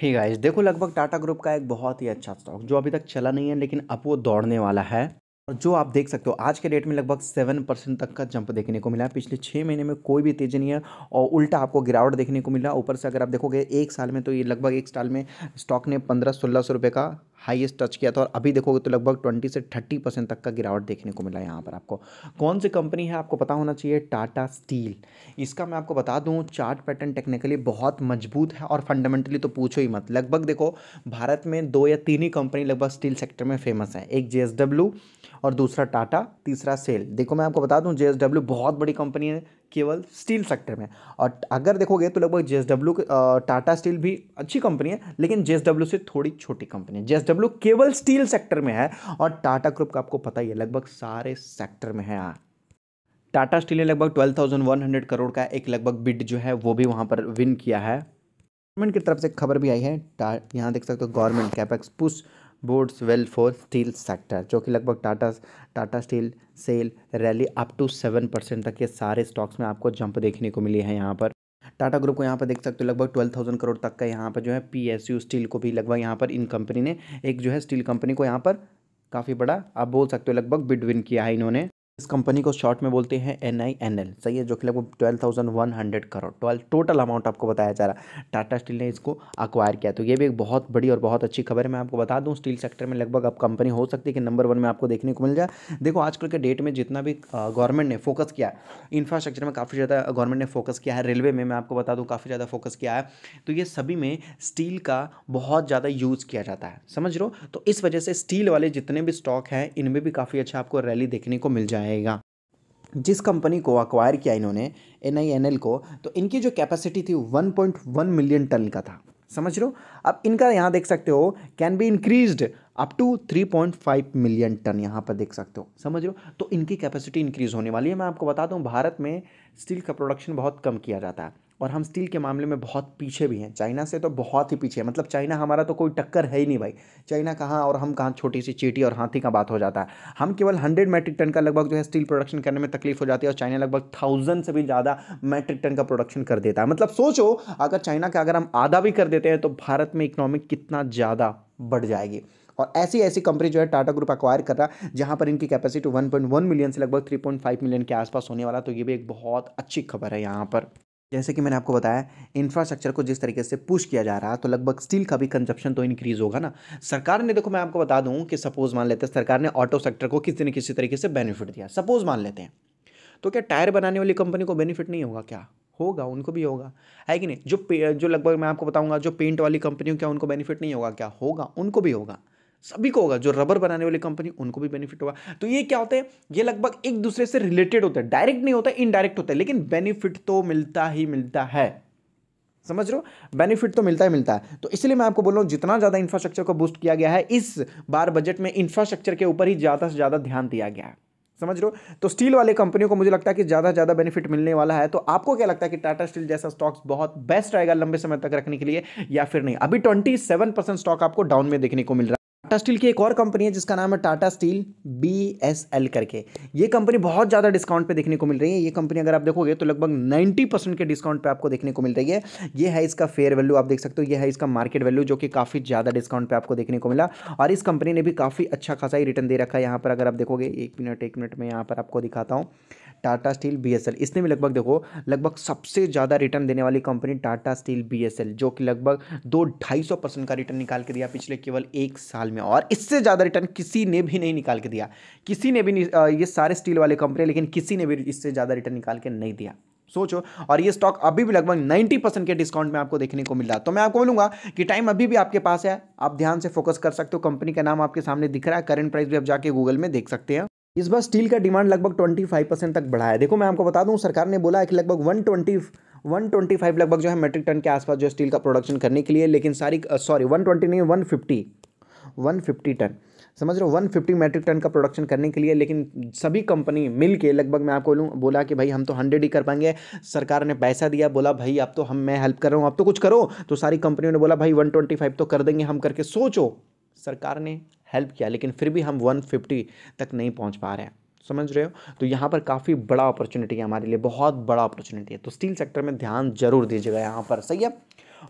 ही hey guys देखो लगभग Tata group का एक बहुत ही अच्छा स्टॉक जो अभी तक चला नहीं है लेकिन अब वो दौड़ने वाला है और जो आप देख सकते हो आज के डेट में लगभग सेवन परसेंट तक का जंप देखने को मिला पिछले छः महीने में कोई भी तेजी नहीं है और उल्टा आपको गिरावट देखने को मिला ऊपर से अगर आप देखोगे एक साल में तो ये लगभग एक साल में स्टॉक ने पंद्रह सोलह सौ रुपये का हाईएस्ट टच किया था और अभी देखोगे तो लगभग ट्वेंटी से थर्टी परसेंट तक का गिरावट देखने को मिला यहाँ पर आपको कौन सी कंपनी है आपको पता होना चाहिए टाटा स्टील इसका मैं आपको बता दूँ चार्ट पैटर्न टेक्निकली बहुत मजबूत है और फंडामेंटली तो पूछो ही मत लगभग देखो भारत में दो या तीन ही कंपनी लगभग स्टील सेक्टर में फेमस है एक जे और दूसरा टाटा तीसरा सेल देखो मैं आपको बता दूँ जे बहुत बड़ी कंपनी है केवल स्टील सेक्टर में और अगर देखोगे तो लगभग जे टाटा स्टील भी अच्छी कंपनी है लेकिन जे से थोड़ी छोटी कंपनी है जे जब लोग केवल स्टील सेक्टर में है और टाटा ग्रुप का आपको पता ही है लगभग सारे सेक्टर में है टाटा स्टील ने लगभग 12,100 करोड़ का एक लगभग बिड जो है वो भी वहां पर विन किया है गवर्नमेंट की तरफ से खबर भी आई है यहाँ देख सकते हो government capex push boards well for steel sector जो कि लगभग Tata Tata steel SAIL rally up to seven percent तक के सारे स्टॉक्स में आपको जंप देखने को मिली है यहाँ पर टाटा ग्रुप को यहाँ पर देख सकते हो लगभग ट्वेल्व थाउजेंड करोड़ तक का यहाँ पर जो है पी एस यू स्टील को भी लगभग यहाँ पर इन कंपनी ने एक जो है स्टील कंपनी को यहाँ पर काफ़ी बड़ा आप बोल सकते हो लगभग बिडविन किया है इन्होंने इस कंपनी को शॉर्ट में बोलते हैं एन आई एन एल सही है जो कि लगभग twelve thousand one hundred crore twelve total amount आपको बताया जा रहा है टाटा स्टील ने इसको अक्वायर किया तो ये भी एक बहुत बड़ी और बहुत अच्छी खबर है मैं आपको बता दूं स्टील सेक्टर में लगभग अब कंपनी हो सकती है कि नंबर वन में आपको देखने को मिल जाए देखो आजकल के डेट में जितना भी गवर्नमेंट ने फोकस किया है इंफ्रास्ट्रक्चर में काफ़ी ज़्यादा गवर्नमेंट ने फोकस किया है रेलवे में मैं आपको बता दूँ काफ़ी ज़्यादा फोकस किया है तो ये सभी में स्टील का बहुत ज़्यादा यूज़ किया जाता है समझ लो तो इस वजह से स्टील वाले जितने भी स्टॉक हैं इनमें भी काफ़ी अच्छा आपको रैली देखने को मिल जाए जाएगा जिस कंपनी को अक्वायर किया इन्होंने एन को तो इनकी जो कैपेसिटी थी 1.1 मिलियन टन का था समझ लो अब इनका यहाँ देख सकते हो can be increased up to 3.5 million ton यहाँ पर देख सकते हो समझ लो तो इनकी कैपेसिटी इंक्रीज़ होने वाली है मैं आपको बता दूँ भारत में स्टील का प्रोडक्शन बहुत कम किया जाता है और हम स्टील के मामले में बहुत पीछे भी हैं चाइना से तो बहुत ही पीछे है मतलब चाइना हमारा तो कोई टक्कर है ही नहीं भाई चाइना कहाँ और हम कहाँ छोटी सी चीटी और हाथी का बात हो जाता है हम केवल हंड्रेड मैट्रिक टन का लगभग जो है स्टील प्रोडक्शन करने में तकलीफ हो जाती है और चाइना लगभग थाउजेंड से भी ज़्यादा मैट्रिक टन का प्रोडक्शन कर देता है मतलब सोचो अगर चाइना का अगर हम आधा भी कर देते हैं तो भारत में इकोनॉमी कितना ज़्यादा बढ़ जाएगी और ऐसी ऐसी कंपनी जो है टाटा ग्रुप अक्वायर कर रहा है जहाँ पर इनकी कैपेसिटी 1.1 मिलियन से लगभग 3.5 मिलियन के आसपास होने वाला तो ये भी एक बहुत अच्छी खबर है यहाँ पर जैसे कि मैंने आपको बताया इंफ्रास्ट्रक्चर को जिस तरीके से पुश किया जा रहा है तो लगभग स्टील का भी कंजप्शन तो इंक्रीज़ होगा ना सरकार ने देखो मैं आपको बता दूं कि सपोज़ मान लेते हैं सरकार ने ऑटो सेक्टर को किसी न किसी तरीके से बेनिफिट दिया सपोज़ मान लेते हैं तो क्या टायर बनाने वाली कंपनी को बेनिफिट नहीं होगा क्या होगा उनको भी होगा है कि नहीं जो जो लगभग मैं आपको बताऊंगा जो पेंट वाली कंपनियों क्या उनको बेनिफिट नहीं होगा क्या होगा उनको भी होगा सभी को होगा जो रबर बनाने वाली कंपनी उनको भी बेनिफिट होगा तो ये क्या होता है ये लगभग एक दूसरे से रिलेटेड होता है डायरेक्ट नहीं होता इनडायरेक्ट होता है लेकिन बेनिफिट तो मिलता ही मिलता है समझ रहे हो बेनिफिट तो मिलता ही मिलता है तो इसलिए मैं आपको बोल रहा हूँ जितना ज़्यादा इंफ्रास्ट्रक्चर को बूस्ट किया गया है इस बार बजट में इंफ्रास्ट्रक्चर के ऊपर ही ज़्यादा से ज़्यादा ध्यान दिया गया है समझ रहे हो तो स्टील वाले कंपनियों को मुझे लगता है कि ज़्यादा से ज़्यादा बेनिफिट मिलने वाला है तो आपको क्या लगता है कि टाटा स्टील जैसा स्टॉक्स बहुत बेस्ट रहेगा लंबे समय तक रखने के लिए या फिर नहीं अभी ट्वेंटी सेवन परसेंट स्टॉक आपको डाउन में देखने को मिल रहा है टाटा स्टील की एक और कंपनी है जिसका नाम है Tata steel B S L करके ये कंपनी बहुत ज़्यादा डिस्काउंट पे देखने को मिल रही है ये कंपनी अगर आप देखोगे तो लगभग 90 परसेंट के डिस्काउंट पे आपको देखने को मिल रही है ये है इसका फेयर वैल्यू आप देख सकते हो ये है इसका मार्केट वैल्यू जो कि काफ़ी ज़्यादा डिस्काउंट पर आपको देखने को मिला और इस कंपनी ने भी काफ़ी अच्छा खासा ही रिटर्न दे रखा है यहाँ पर अगर आप देखोगे एक मिनट एक मिनट में यहाँ पर आपको दिखाता हूँ टाटा स्टील बीएसएल इसने भी लगभग देखो लगभग सबसे ज़्यादा रिटर्न देने वाली कंपनी टाटा स्टील बीएसएल जो कि लगभग दो ढाई सौ परसेंट का रिटर्न निकाल के दिया पिछले केवल एक साल में और इससे ज़्यादा रिटर्न किसी ने भी नहीं निकाल के दिया किसी ने भी ये सारे स्टील वाले कंपनी लेकिन किसी ने भी इससे ज़्यादा रिटर्न निकाल के नहीं दिया सोचो और ये स्टॉक अभी भी लगभग 90 परसेंट के डिस्काउंट में आपको देखने को मिल रहा है तो मैं आपको बोलूंगा कि टाइम अभी भी आपके पास है आप ध्यान से फोकस कर सकते हो कंपनी का नाम आपके सामने दिख रहा है करंट प्राइस भी आप जाके गूगल में देख सकते हैं इस बार स्टील का डिमांड लगभग 25 परसेंट तक बढ़ा है देखो मैं आपको बता दूं सरकार ने बोला है कि लगभग 120 125 लगभग जो है मेट्रिक टन के आसपास जो स्टील का प्रोडक्शन करने के लिए लेकिन सारी सॉरी वन ट्वेंटी नहीं one fifty one fifty ton समझ रहे हो वन फिफ्टी मेट्रिक टन का प्रोडक्शन करने के लिए लेकिन सभी कंपनी मिल के लगभग मैं आपको बोलूँ बोला कि भाई हम तो हंड्रेड ही कर पाएंगे सरकार ने पैसा दिया बोला भाई आप तो हम मैं हेल्प कर रहा हूँ आप तो कुछ करो तो सारी कंपनियों ने बोला भाई वन ट्वेंटी फाइव तो कर देंगे हम करके सोचो सरकार ने हेल्प किया लेकिन फिर भी हम 150 तक नहीं पहुंच पा रहे हैं समझ रहे हो तो यहाँ पर काफ़ी बड़ा अपॉर्चुनिटी है हमारे लिए बहुत बड़ा अपॉर्चुनिटी है तो स्टील सेक्टर में ध्यान जरूर दीजिएगा यहाँ पर सही है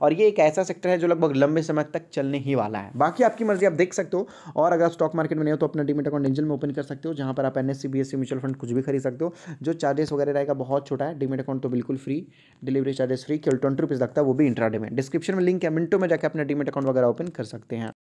और ये एक ऐसा सेक्टर है जो लगभग लंबे समय तक चलने ही वाला है बाकी आपकी मर्जी आप देख सकते हो और अगर स्टॉक मार्केट में नहीं हो तो अपना डिमेट अकाउंट एंजल में ओपन कर सकते हो जहाँ पर आप एन एस म्यूचुअल फंड कुछ भी खरीद सकते हो जो चार्जेस वगैरह रहेगा बहुत छोटा है डीमेट अकाउंट तो बिल्कुल फ्री डिलीवरी चार्जेस फ्री केवल ट्वेंटी रुपीज़ लगता है वो भी इंट्राडे में डिस्क्रिप्शन में लिंक है मिनटों में जाकर अपना डिमेट अकाउंट वगैरह ओपन कर सकते हैं